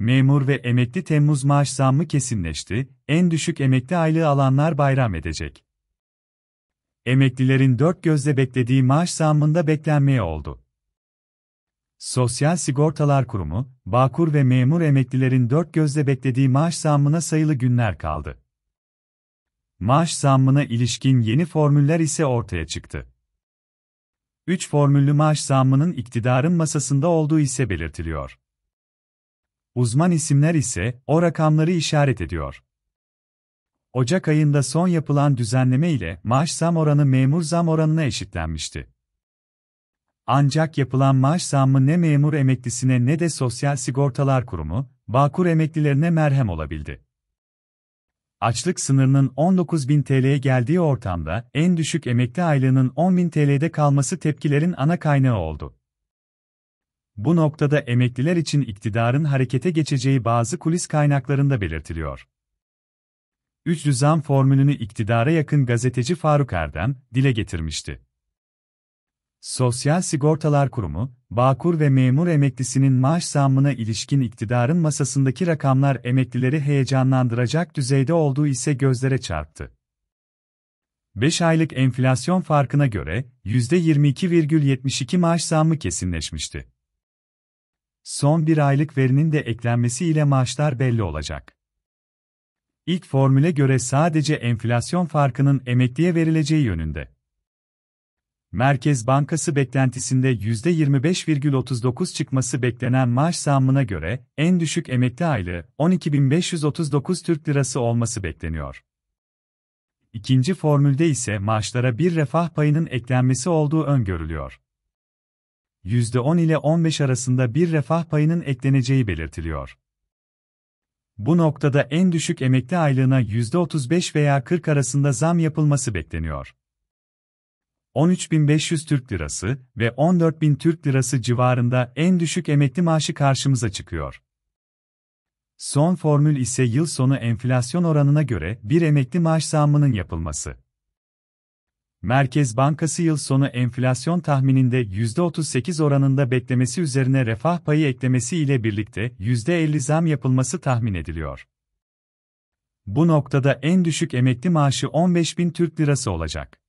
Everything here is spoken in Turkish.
memur ve emekli Temmuz maaş zammı kesinleşti, en düşük emekli aylığı alanlar bayram edecek. Emeklilerin dört gözle beklediği maaş zammında beklenmeye oldu. Sosyal Sigortalar Kurumu, Bağkur ve memur emeklilerin dört gözle beklediği maaş zammına sayılı günler kaldı. Maaş zammına ilişkin yeni formüller ise ortaya çıktı. Üç formüllü maaş zammının iktidarın masasında olduğu ise belirtiliyor. Uzman isimler ise o rakamları işaret ediyor. Ocak ayında son yapılan düzenleme ile maaş zam oranı memur zam oranına eşitlenmişti. Ancak yapılan maaş zammı ne memur emeklisine ne de Sosyal Sigortalar Kurumu, Bağkur emeklilerine merhem olabildi. Açlık sınırının 19.000 TL'ye geldiği ortamda en düşük emekli aylığının 10.000 TL'de kalması tepkilerin ana kaynağı oldu. Bu noktada emekliler için iktidarın harekete geçeceği bazı kulis kaynaklarında belirtiliyor. Üçlü zam formülünü iktidara yakın gazeteci Faruk Erdem dile getirmişti. Sosyal Sigortalar Kurumu, Bağkur ve memur emeklisinin maaş zammına ilişkin iktidarın masasındaki rakamlar emeklileri heyecanlandıracak düzeyde olduğu ise gözlere çarptı. 5 aylık enflasyon farkına göre %22,72 maaş zammı kesinleşmişti. Son bir aylık verinin de eklenmesiyle maaşlar belli olacak. İlk formüle göre sadece enflasyon farkının emekliye verileceği yönünde. Merkez Bankası beklentisinde %25,39 çıkması beklenen maaş zammına göre en düşük emekli aylığı 12.539 Türk Lirası olması bekleniyor. İkinci formülde ise maaşlara bir refah payının eklenmesi olduğu öngörülüyor. %10 ile 15 arasında bir refah payının ekleneceği belirtiliyor. Bu noktada en düşük emekli aylığına %35 veya 40 arasında zam yapılması bekleniyor. 13.500 Türk Lirası ve 14.000 Türk Lirası civarında en düşük emekli maaşı karşımıza çıkıyor. Son formül ise yıl sonu enflasyon oranına göre bir emekli maaş zammının yapılması. Merkez Bankası yıl sonu enflasyon tahmininde %38 oranında beklemesi üzerine refah payı eklemesi ile birlikte %50 zam yapılması tahmin ediliyor. Bu noktada en düşük emekli maaşı 15 bin Türk lirası olacak.